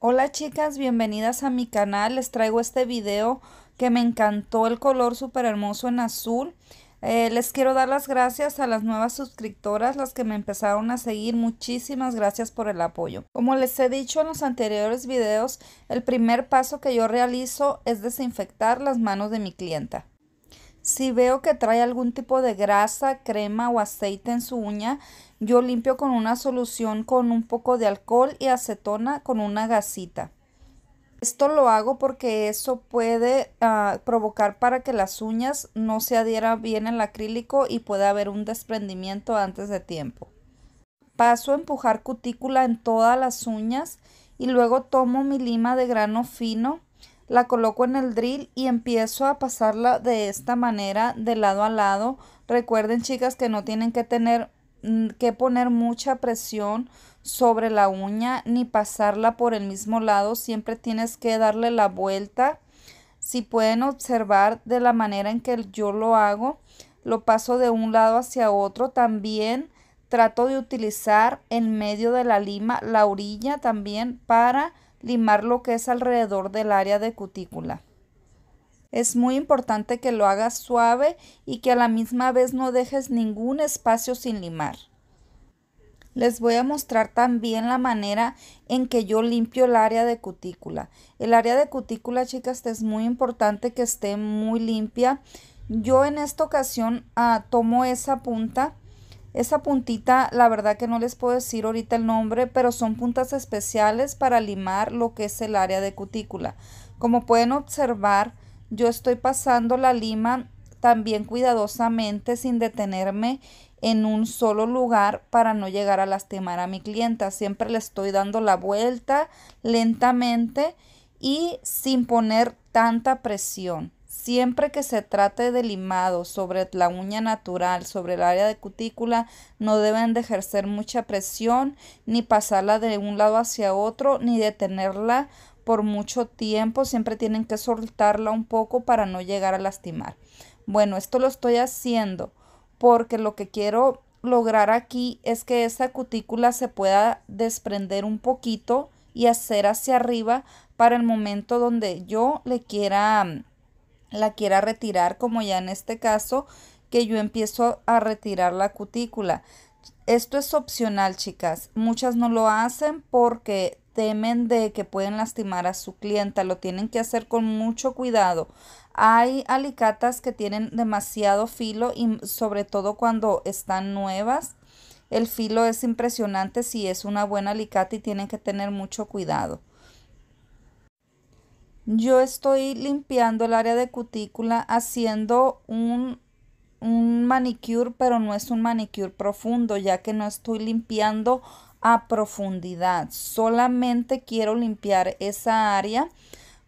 Hola chicas, bienvenidas a mi canal. Les traigo este video que me encantó el color súper hermoso en azul. Eh, les quiero dar las gracias a las nuevas suscriptoras, las que me empezaron a seguir. Muchísimas gracias por el apoyo. Como les he dicho en los anteriores videos, el primer paso que yo realizo es desinfectar las manos de mi clienta. Si veo que trae algún tipo de grasa, crema o aceite en su uña, yo limpio con una solución con un poco de alcohol y acetona con una gasita. Esto lo hago porque eso puede ah, provocar para que las uñas no se adhieran bien al acrílico y pueda haber un desprendimiento antes de tiempo. Paso a empujar cutícula en todas las uñas y luego tomo mi lima de grano fino, la coloco en el drill y empiezo a pasarla de esta manera de lado a lado. Recuerden chicas que no tienen que tener Mm, que poner mucha presión sobre la uña ni pasarla por el mismo lado, siempre tienes que darle la vuelta. Si pueden observar de la manera en que yo lo hago, lo paso de un lado hacia otro. También trato de utilizar en medio de la lima la orilla también para limar lo que es alrededor del área de cutícula. Es muy importante que lo hagas suave y que a la misma vez no dejes ningún espacio sin limar. Les voy a mostrar también la manera en que yo limpio el área de cutícula. El área de cutícula, chicas, es muy importante que esté muy limpia. Yo en esta ocasión ah, tomo esa punta. Esa puntita, la verdad que no les puedo decir ahorita el nombre, pero son puntas especiales para limar lo que es el área de cutícula. Como pueden observar, yo estoy pasando la lima también cuidadosamente sin detenerme en un solo lugar para no llegar a lastimar a mi clienta. Siempre le estoy dando la vuelta lentamente y sin poner tanta presión. Siempre que se trate de limado sobre la uña natural, sobre el área de cutícula, no deben de ejercer mucha presión, ni pasarla de un lado hacia otro, ni detenerla por mucho tiempo, siempre tienen que soltarla un poco para no llegar a lastimar. Bueno, esto lo estoy haciendo porque lo que quiero lograr aquí es que esta cutícula se pueda desprender un poquito y hacer hacia arriba para el momento donde yo le quiera la quiera retirar como ya en este caso que yo empiezo a retirar la cutícula esto es opcional chicas muchas no lo hacen porque temen de que pueden lastimar a su clienta, lo tienen que hacer con mucho cuidado. Hay alicatas que tienen demasiado filo y sobre todo cuando están nuevas. El filo es impresionante si es una buena alicata y tienen que tener mucho cuidado. Yo estoy limpiando el área de cutícula haciendo un, un manicure, pero no es un manicure profundo, ya que no estoy limpiando a profundidad. Solamente quiero limpiar esa área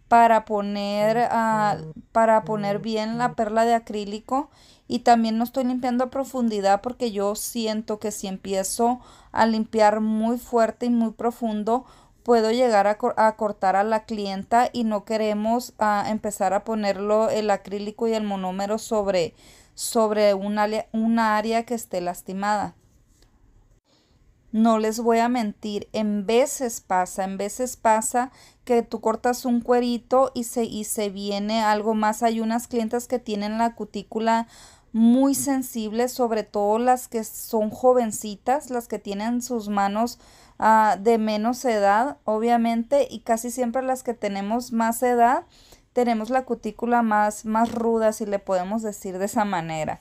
para poner, mm, ah, mm, para mm, poner bien la perla de acrílico y también no estoy limpiando a profundidad porque yo siento que si empiezo a limpiar muy fuerte y muy profundo puedo llegar a, cortar a la clienta y no queremos ah, empezar a ponerlo el acrílico y el monómero sobre, sobre una, una área que esté lastimada. No les voy a mentir, en veces pasa, en veces pasa que tú cortas un cuerito y se, y se viene algo más. Hay unas clientas que tienen la cutícula muy sensible, sobre todo las que son jovencitas, las que tienen sus manos ah, de menos edad, obviamente, y casi siempre las que tenemos más edad, tenemos la cutícula más, más ruda, si le podemos decir de esa manera.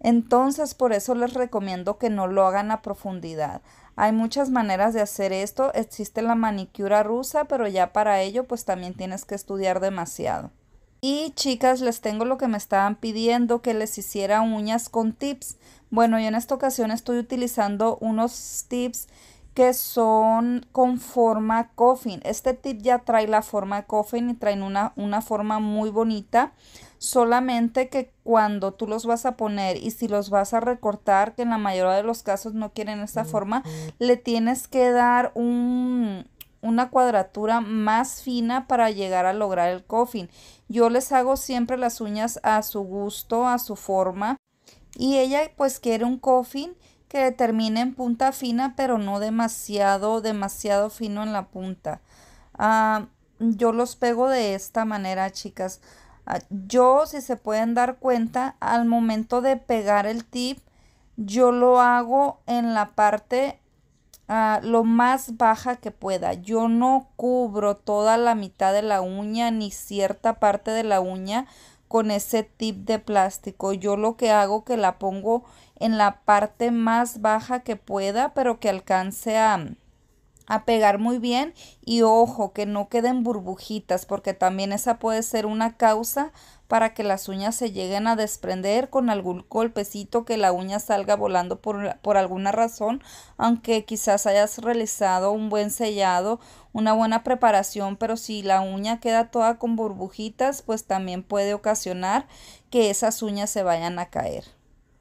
Entonces, por eso les recomiendo que no lo hagan a profundidad. Hay muchas maneras de hacer esto. Existe la manicura rusa, pero ya para ello pues también tienes que estudiar demasiado. Y chicas, les tengo lo que me estaban pidiendo, que les hiciera uñas con tips. Bueno, yo en esta ocasión estoy utilizando unos tips que son con forma coffin. Este tip ya trae la forma coffin y traen una, una forma muy bonita solamente que cuando tú los vas a poner y si los vas a recortar, que en la mayoría de los casos no quieren esta forma, le tienes que dar un, una cuadratura más fina para llegar a lograr el coffin. Yo les hago siempre las uñas a su gusto, a su forma. Y ella pues quiere un coffin que termine en punta fina, pero no demasiado, demasiado fino en la punta. Ah, yo los pego de esta manera, chicas. Ah, yo, si se pueden dar cuenta, al momento de pegar el tip, yo lo hago en la parte ah, lo más baja que pueda. Yo no cubro toda la mitad de la uña ni cierta parte de la uña con ese tip de plástico. Yo lo que hago que la pongo en la parte más baja que pueda, pero que alcance a, a pegar muy bien y ojo que no queden burbujitas porque también esa puede ser una causa para que las uñas se lleguen a desprender con algún golpecito que la uña salga volando por, por alguna razón aunque quizás hayas realizado un buen sellado una buena preparación pero si la uña queda toda con burbujitas pues también puede ocasionar que esas uñas se vayan a caer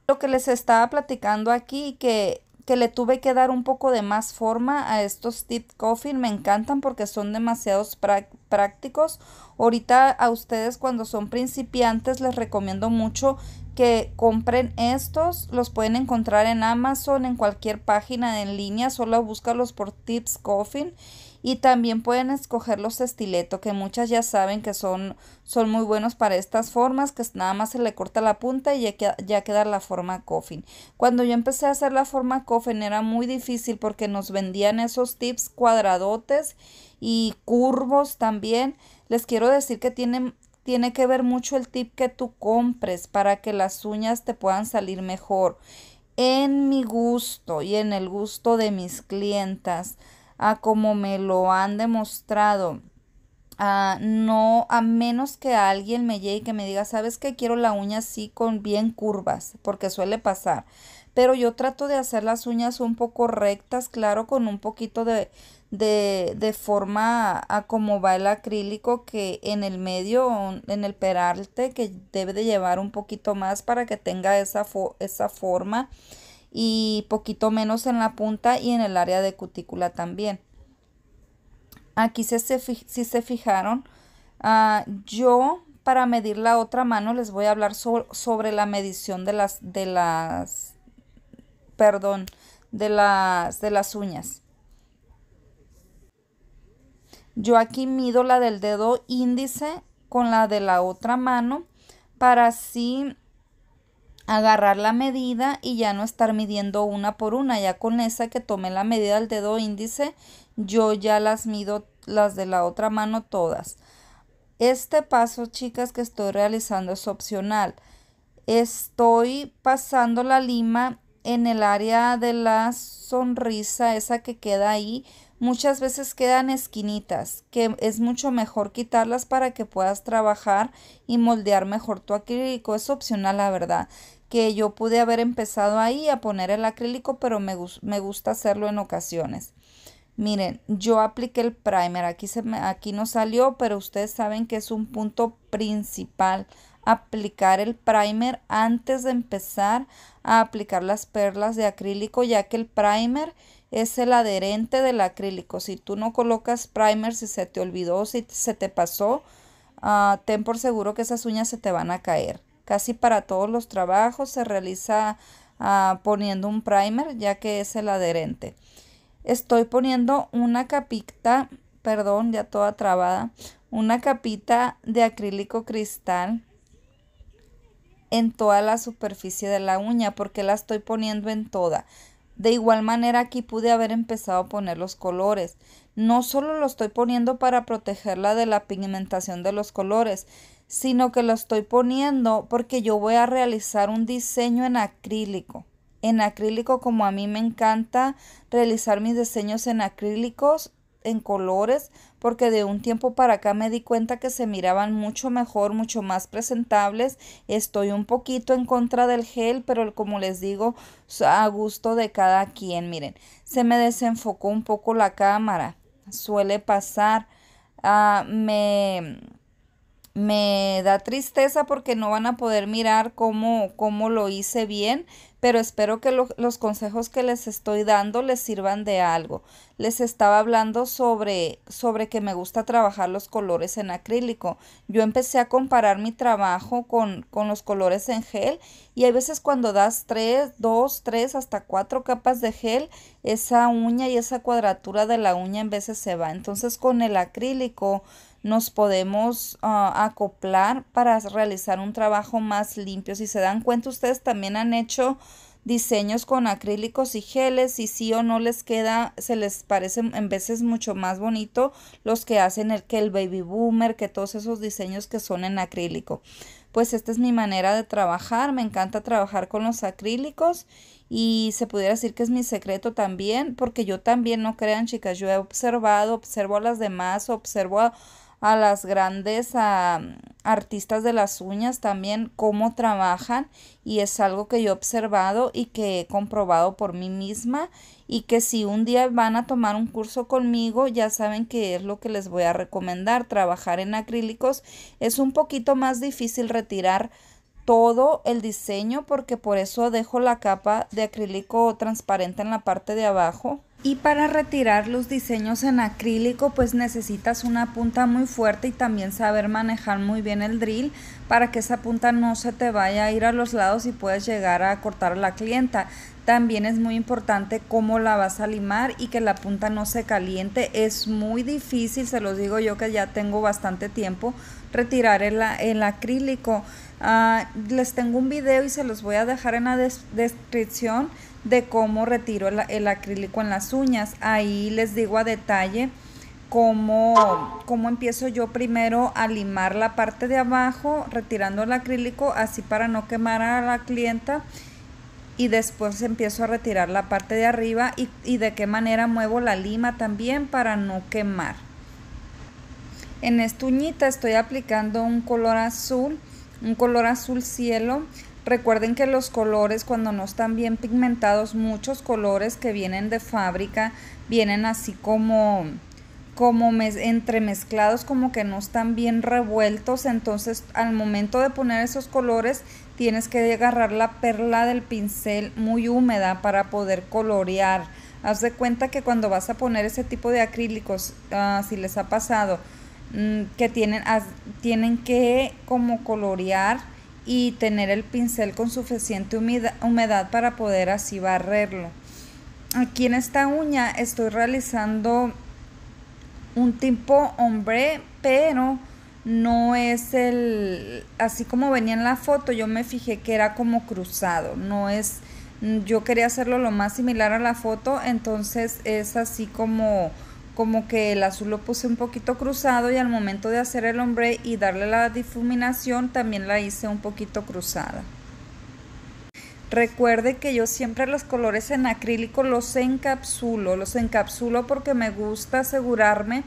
lo que les estaba platicando aquí que que le tuve que dar un poco de más forma a estos tips coffin. Me encantan porque son demasiados prácticos. Ahorita a ustedes cuando son principiantes les recomiendo mucho que compren estos. Los pueden encontrar en Amazon, en cualquier página en línea. Solo búscalos por tips coffin y también pueden escoger los estileto que muchas ya saben que son, son muy buenos para estas formas que nada más se le corta la punta y ya, queda, ya la forma coffin cuando yo empecé a hacer la forma coffin era muy difícil porque nos vendían esos tips cuadradotes y curvos también les quiero decir que tiene que ver mucho el tip que tú compres para que las uñas te puedan salir mejor en mi gusto y en el gusto de mis clientas a como me lo han demostrado. Ah, no, a menos que alguien me llegue y que me diga, sabes que quiero la uña así con bien curvas, porque suele pasar. Pero yo trato de hacer las uñas un poco rectas, claro, con un poquito de, de, forma a, como va el acrílico que en el medio, en el peralte, que debe de llevar un poquito más para que tenga esa, esa forma y poquito menos en la punta y en el área de cutícula también. Aquí si se, si se fijaron, ah, yo para medir la otra mano les voy a hablar sobre la medición de las, de las, perdón, de las, de las uñas. Yo aquí mido la del dedo índice con la de la otra mano para así agarrar la medida y ya no estar midiendo una por una. Ya con esa que tomé la medida del dedo índice, yo ya las mido las de la otra mano todas. Este paso, chicas, que estoy realizando es opcional. Estoy pasando la lima en el área de la sonrisa, esa que queda ahí. Muchas veces quedan esquinitas, que es mucho mejor quitarlas para que puedas trabajar y moldear mejor tu acrílico. Es opcional, la verdad que yo pude haber empezado ahí a poner el acrílico, pero me, me gusta hacerlo en ocasiones. Miren, yo apliqué el primer, aquí, se me, aquí no salió, pero ustedes saben que es un punto principal aplicar el primer antes de empezar a aplicar las perlas de acrílico ya que el primer es el adherente del acrílico si tú no colocas primer si se te olvidó si se te pasó ah, ten por seguro que esas uñas se te van a caer casi para todos los trabajos. Se realiza ah, poniendo un primer ya que es el adherente. Estoy poniendo una capita, perdón, ya toda trabada, una capita de acrílico cristal en toda la superficie de la uña porque la estoy poniendo en toda. De igual manera aquí pude haber empezado a poner los colores. No solo lo estoy poniendo para protegerla de la pigmentación de los colores, sino que lo estoy poniendo porque yo voy a realizar un diseño en acrílico. En acrílico como a mí me encanta realizar mis diseños en acrílicos, en colores, porque de un tiempo para acá me di cuenta que se miraban mucho mejor, mucho más presentables. Estoy un poquito en contra del gel, pero como les digo, a gusto de cada quien. Miren, se me desenfocó un poco la cámara, suele pasar. a ah, me me da tristeza porque no van a poder mirar cómo, cómo lo hice bien, pero espero que los consejos que les estoy dando les sirvan de algo. Les estaba hablando sobre, sobre que me gusta trabajar los colores en acrílico. Yo empecé a comparar mi trabajo con, con los colores en gel y hay veces cuando das tres, dos, tres, hasta cuatro capas de gel, esa uña y esa cuadratura de la uña en veces se va. Entonces con el acrílico nos podemos ah, acoplar para realizar un trabajo más limpio. Si se dan cuenta, ustedes también han hecho diseños con acrílicos y geles y sí o no les queda, se les parece en veces mucho más bonito los que hacen el que el baby boomer, que todos esos diseños que son en acrílico. Pues esta es mi manera de trabajar, me encanta trabajar con los acrílicos y se pudiera decir que es mi secreto también, porque yo también no crean chicas, yo he observado, observo a las demás, observo a a las grandes ah, artistas de las uñas también, cómo trabajan y es algo que yo he observado y que he comprobado por mí misma y que si un día van a tomar un curso conmigo ya saben que es lo que les voy a recomendar. Trabajar en acrílicos es un poquito más difícil retirar todo el diseño porque por eso dejo la capa de acrílico transparente en la parte de abajo y para retirar los diseños en acrílico pues necesitas una punta muy fuerte y también saber manejar muy bien el drill para que esa punta no se te vaya a ir a los lados y puedas llegar a cortar a la clienta. También es muy importante cómo la vas a limar y que la punta no se caliente. Es muy difícil, se los digo yo que ya tengo bastante tiempo, retirar el, acrílico. Ah, les tengo un video y se los voy a dejar en la descripción de cómo retiro el, acrílico en las uñas. Ahí les digo a detalle cómo, empiezo yo primero a limar la parte de abajo retirando el acrílico así para no quemar a la clienta y después empiezo a retirar la parte de arriba y, y, de qué manera muevo la lima también para no quemar. En esta uñita estoy aplicando un color azul, un color azul cielo Recuerden que los colores cuando no están bien pigmentados, muchos colores que vienen de fábrica vienen así como como entremezclados, como que no están bien revueltos, entonces al momento de poner esos colores tienes que agarrar la perla del pincel muy húmeda para poder colorear. Haz de cuenta que cuando vas a poner ese tipo de acrílicos, ah, si les ha pasado, mm, que tienen, tienen que como colorear y tener el pincel con suficiente humedad, humedad para poder así barrerlo. Aquí en esta uña estoy realizando un tipo hombre, pero no es el, así como venía en la foto, yo me fijé que era como cruzado, no es, yo quería hacerlo lo más similar a la foto, entonces es así como como que el azul lo puse un poquito cruzado y al momento de hacer el hombre y darle la difuminación también la hice un poquito cruzada. Recuerde que yo siempre los colores en acrílico los encapsulo, los encapsulo porque me gusta asegurarme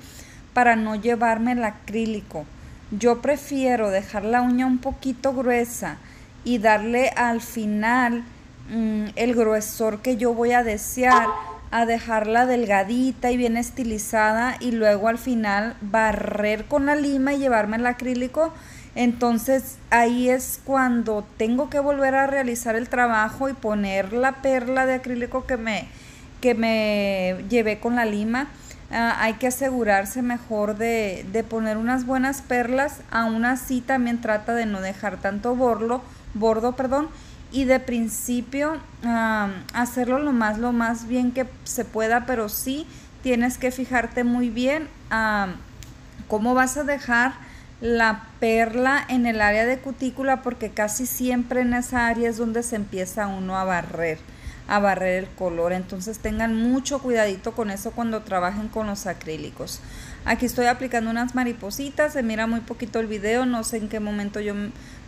para no llevarme el acrílico. Yo prefiero dejar la uña un poquito gruesa y darle al final mm, el gruesor que yo voy a desear a dejarla delgadita y bien estilizada y luego al final barrer con la lima y llevarme el acrílico. Entonces ahí es cuando tengo que volver a realizar el trabajo y poner la perla de acrílico que me, que me llevé con la lima. Ah, hay que asegurarse mejor de, poner unas buenas perlas. Aún así también trata de no dejar tanto borlo, bordo, perdón, y de principio hacerlo lo más, lo más bien que se pueda, pero sí tienes que fijarte muy bien cómo vas a dejar la perla en el área de cutícula porque casi siempre en esa área es donde se empieza uno a barrer a barrer el color. Entonces tengan mucho cuidadito con eso cuando trabajen con los acrílicos. Aquí estoy aplicando unas maripositas, se mira muy poquito el video, no sé en qué momento yo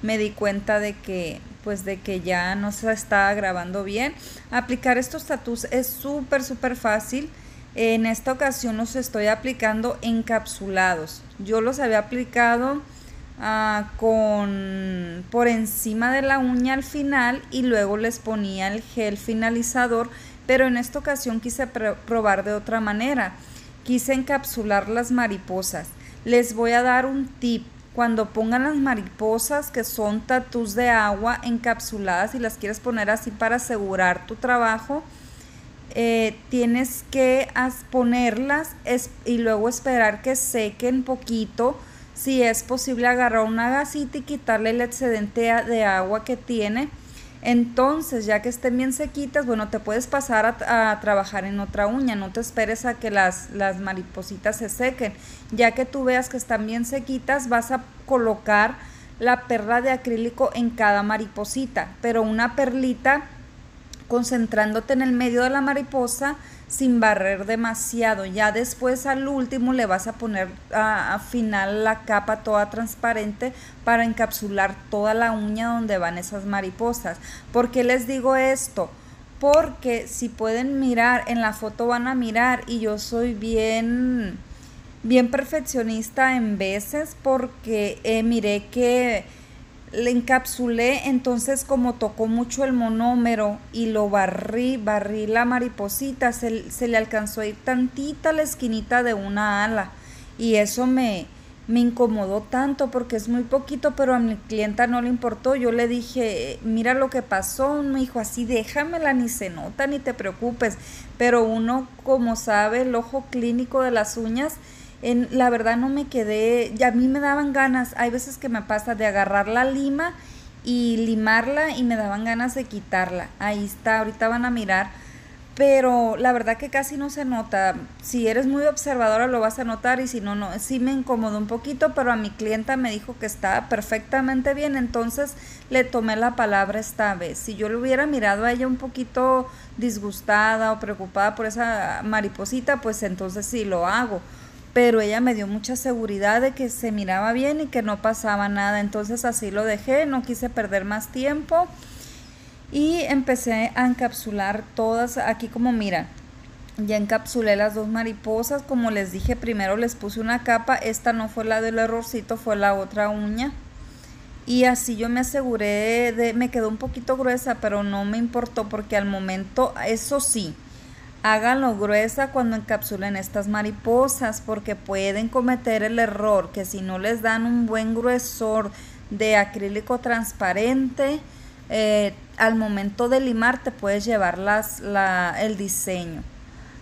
me di cuenta de que pues de que ya no se está grabando bien. Aplicar estos tatús es súper súper fácil. En esta ocasión los estoy aplicando encapsulados. Yo los había aplicado Ah, con por encima de la uña al final y luego les ponía el gel finalizador, pero en esta ocasión quise probar de otra manera. Quise encapsular las mariposas. Les voy a dar un tip. Cuando pongan las mariposas que son tatús de agua encapsuladas y las quieres poner así para asegurar tu trabajo, eh, tienes que ponerlas y luego esperar que sequen poquito si es posible agarrar una gasita y quitarle el excedente de agua que tiene. Entonces, ya que estén bien sequitas, bueno, te puedes pasar a, trabajar en otra uña, no te esperes a que las, las, maripositas se sequen. Ya que tú veas que están bien sequitas, vas a colocar la perla de acrílico en cada mariposita, pero una perlita concentrándote en el medio de la mariposa sin barrer demasiado. Ya después al último le vas a poner a, final la capa toda transparente para encapsular toda la uña donde van esas mariposas. ¿Por qué les digo esto? Porque si pueden mirar, en la foto van a mirar y yo soy bien, bien perfeccionista en veces porque eh, miré que le encapsulé, entonces como tocó mucho el monómero y lo barrí, barrí la mariposita, se, le alcanzó a ir tantita la esquinita de una ala y eso me, me incomodó tanto porque es muy poquito, pero a mi clienta no le importó. Yo le dije, mira lo que pasó, me dijo así, déjamela, ni se nota, ni te preocupes. Pero uno, como sabe, el ojo clínico de las uñas, la verdad no me quedé, y a mí me daban ganas, hay veces que me pasa de agarrar la lima y limarla y me daban ganas de quitarla. Ahí está, ahorita van a mirar. Pero la verdad que casi no se nota. Si eres muy observadora lo vas a notar y si no, no. Sí me incomodó un poquito, pero a mi clienta me dijo que estaba perfectamente bien, entonces le tomé la palabra esta vez. Si yo le hubiera mirado a ella un poquito disgustada o preocupada por esa mariposita, pues entonces sí lo hago pero ella me dio mucha seguridad de que se miraba bien y que no pasaba nada. Entonces así lo dejé, no quise perder más tiempo y empecé a encapsular todas aquí como mira, Ya encapsulé las dos mariposas, como les dije, primero les puse una capa, esta no fue la del errorcito, fue la otra uña. Y así yo me aseguré de, me quedó un poquito gruesa, pero no me importó porque al momento, eso sí, Háganlo gruesa cuando encapsulen estas mariposas porque pueden cometer el error que si no les dan un buen gruesor de acrílico transparente, eh, al momento de limar te puedes llevar el diseño.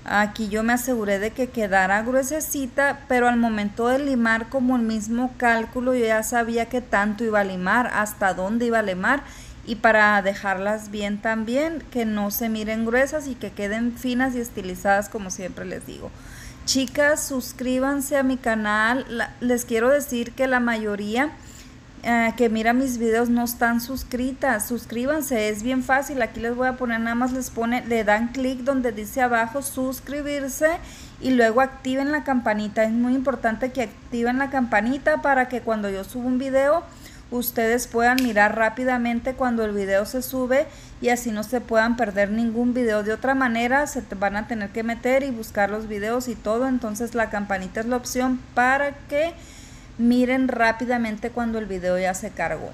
Aquí yo me aseguré de que quedara gruesecita, pero al momento de limar como el mismo cálculo yo ya sabía que tanto iba a limar, hasta dónde iba a limar y para dejarlas bien también, que no se miren gruesas y que queden finas y estilizadas como siempre les digo. Chicas, suscríbanse a mi canal. les quiero decir que la mayoría eh, que mira mis videos no están suscritas. Suscríbanse, es bien fácil. Aquí les voy a poner, nada más les pone, le dan clic donde dice abajo suscribirse y luego activen la campanita. Es muy importante que activen la campanita para que cuando yo suba un video ustedes puedan mirar rápidamente cuando el video se sube y así no se puedan perder ningún video. De otra manera se van a tener que meter y buscar los videos y todo. Entonces la campanita es la opción para que miren rápidamente cuando el video ya se cargó.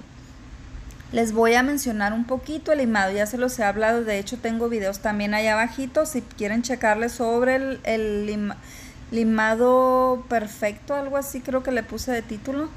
Les voy a mencionar un poquito el limado ya se los he hablado, de hecho tengo videos también allá abajito, si quieren checarles sobre el, limado perfecto, algo así creo que le puse de título,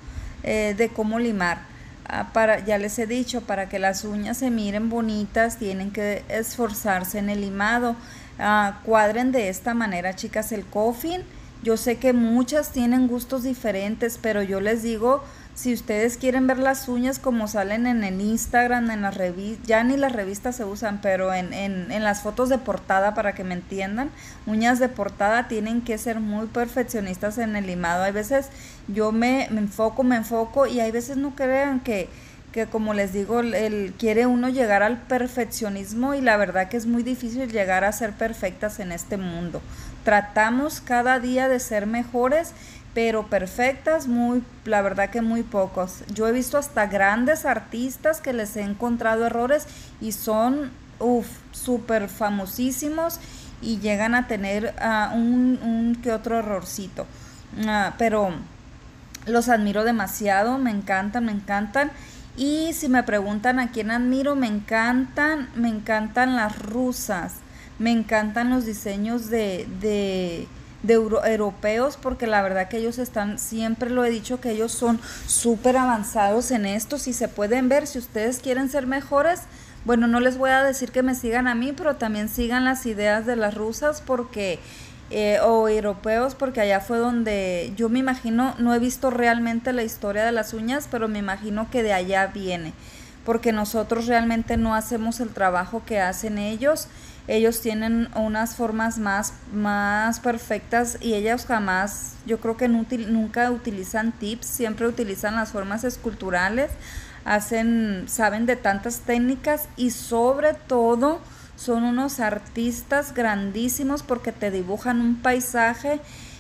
eh, de cómo limar. Ah, ya les he dicho, para que las uñas se miren bonitas tienen que esforzarse en el limado. Ah, cuadren de esta manera, chicas, el coffin. Yo sé que muchas tienen gustos diferentes, pero yo les digo si ustedes quieren ver las uñas como salen en el Instagram, en las revistas, ya ni las revistas se usan, pero en, en, en, las fotos de portada, para que me entiendan, uñas de portada tienen que ser muy perfeccionistas en el limado. Hay veces yo me, me enfoco, me enfoco y hay veces no crean que, que como les digo, el, quiere uno llegar al perfeccionismo y la verdad que es muy difícil llegar a ser perfectas en este mundo. Tratamos cada día de ser mejores pero perfectas, muy, la verdad que muy pocos. Yo he visto hasta grandes artistas que les he encontrado errores y son, uff, súper famosísimos y llegan a tener ah, un, que otro errorcito. Ah, pero los admiro demasiado, me encantan, me encantan. Y si me preguntan a quién admiro, me encantan, me encantan las rusas, me encantan los diseños de de europeos, porque la verdad que ellos están, siempre lo he dicho, que ellos son súper avanzados en esto, si se pueden ver, si ustedes quieren ser mejores, bueno, no les voy a decir que me sigan a mí, pero también sigan las ideas de las rusas, porque... Eh, o europeos, porque allá fue donde yo me imagino, no he visto realmente la historia de las uñas, pero me imagino que de allá viene, porque nosotros realmente no hacemos el trabajo que hacen ellos ellos tienen unas formas más, perfectas y ellos jamás, yo creo que nunca utilizan tips, siempre utilizan las formas esculturales, hacen, saben de tantas técnicas y sobre todo son unos artistas grandísimos porque te dibujan un paisaje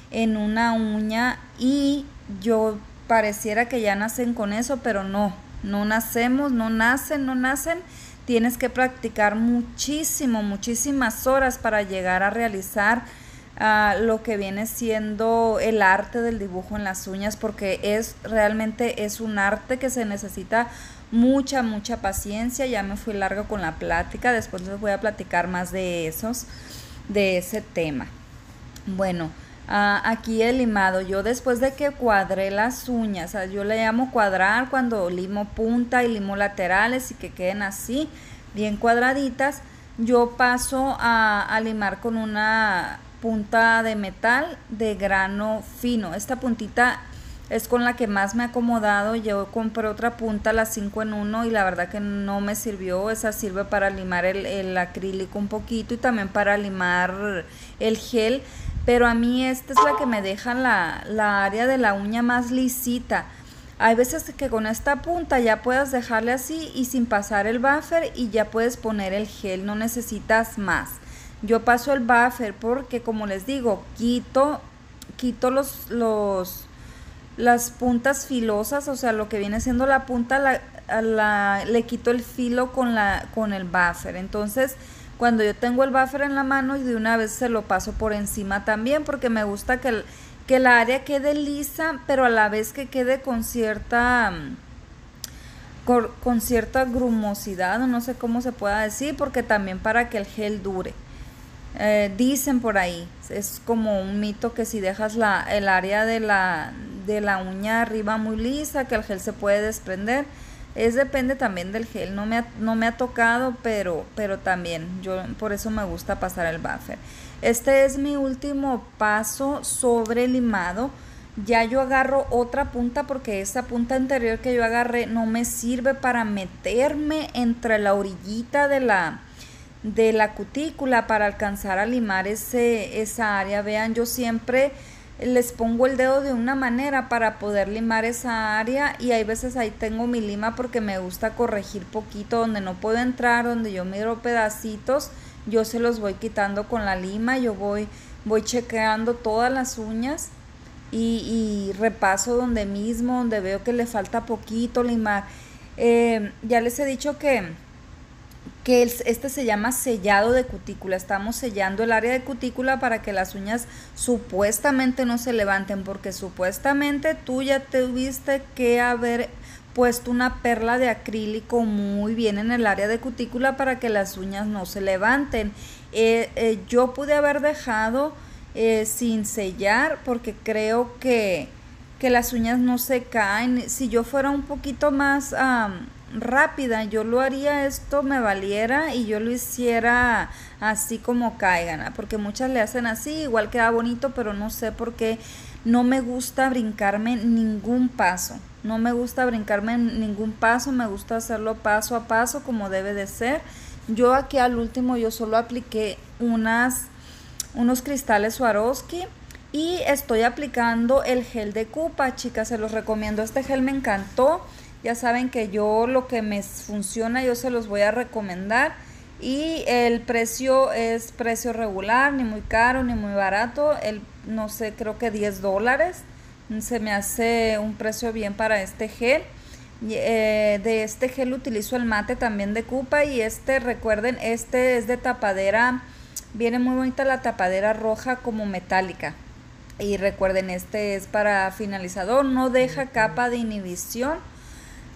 en una uña y yo pareciera que ya nacen con eso, pero no, no nacemos, no nacen, no nacen Tienes que practicar muchísimo, muchísimas horas para llegar a realizar ah, lo que viene siendo el arte del dibujo en las uñas, porque es realmente es un arte que se necesita mucha, mucha paciencia. Ya me fui largo con la plática, después les voy a platicar más de esos, de ese tema. Bueno, Ah, aquí el limado, yo después de que cuadré las uñas, yo le llamo cuadrar cuando limo punta y limo laterales y que queden así, bien cuadraditas, yo paso a, limar con una punta de metal de grano fino. Esta puntita es con la que más me ha acomodado. Yo compré otra punta, la 5 en 1, y la verdad que no me sirvió. Esa sirve para limar el, acrílico un poquito y también para limar el gel. Pero a mí esta es la que me deja la, área de la uña más lisita. Hay veces que con esta punta ya puedes dejarle así y sin pasar el buffer y ya puedes poner el gel, no necesitas más. Yo paso el buffer porque como les digo, quito, quito los, los, las puntas filosas, o sea, lo que viene siendo la punta, la, la, le quito el filo con, la, con el buffer. Entonces cuando yo tengo el buffer en la mano y de una vez se lo paso por encima también porque me gusta que, el, que la área quede lisa, pero a la vez que quede con cierta mm, con, cierta grumosidad, no sé cómo se pueda decir, porque también para que el gel dure. Eh, dicen por ahí, es como un mito que si dejas la, el área de la, de la uña arriba muy lisa, que el gel se puede desprender. Es depende también del gel, no me ha, no me ha tocado, pero, pero también yo por eso me gusta pasar el buffer. Este es mi último paso sobre limado. Ya yo agarro otra punta porque esa punta anterior que yo agarré no me sirve para meterme entre la orillita de la, de la cutícula para alcanzar a limar ese, esa área. Vean, yo siempre les pongo el dedo de una manera para poder limar esa área y hay veces ahí tengo mi lima porque me gusta corregir poquito donde no puedo entrar, donde yo miro pedacitos, yo se los voy quitando con la lima, yo voy, voy chequeando todas las uñas y, repaso donde mismo, donde veo que le falta poquito limar. Eh, ya les he dicho que que este se llama sellado de cutícula. Estamos sellando el área de cutícula para que las uñas supuestamente no se levanten, porque supuestamente tú ya tuviste que haber puesto una perla de acrílico muy bien en el área de cutícula para que las uñas no se levanten. Eh, eh, yo pude haber dejado eh, sin sellar porque creo que, que, las uñas no se caen. Si yo fuera un poquito más rápida. Yo lo haría esto, me valiera y yo lo hiciera así como caigan, ¿ah? porque muchas le hacen así, igual queda bonito, pero no sé por qué no me gusta brincarme ningún paso. No me gusta brincarme ningún paso, me gusta hacerlo paso a paso como debe de ser. Yo aquí al último yo solo apliqué unas unos cristales Swarovski y estoy aplicando el gel de Cupa, chicas, se los recomiendo. Este gel me encantó. Ya saben que yo lo que me funciona, yo se los voy a recomendar. Y el precio es precio regular, ni muy caro, ni muy barato. El, no sé, creo que 10 dólares. Se me hace un precio bien para este gel. Eh, de este gel utilizo el mate también de Cupa y este, recuerden, este es de tapadera, viene muy bonita la tapadera roja como metálica. Y recuerden, este es para finalizador, no deja capa de inhibición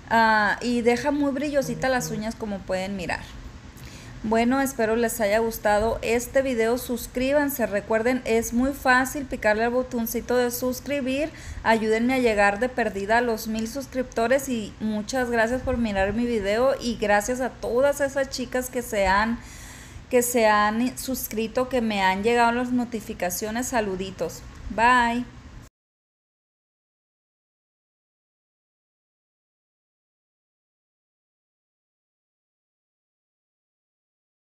Ah, y deja muy brillosita las uñas como pueden mirar. Bueno, espero les haya gustado este video. Suscríbanse, recuerden, es muy fácil picarle al botoncito de suscribir. Ayúdenme a llegar de perdida a los mil suscriptores y muchas gracias por mirar mi video y gracias a todas esas chicas que se han que se han suscrito, que me han llegado las notificaciones. Saluditos. Bye.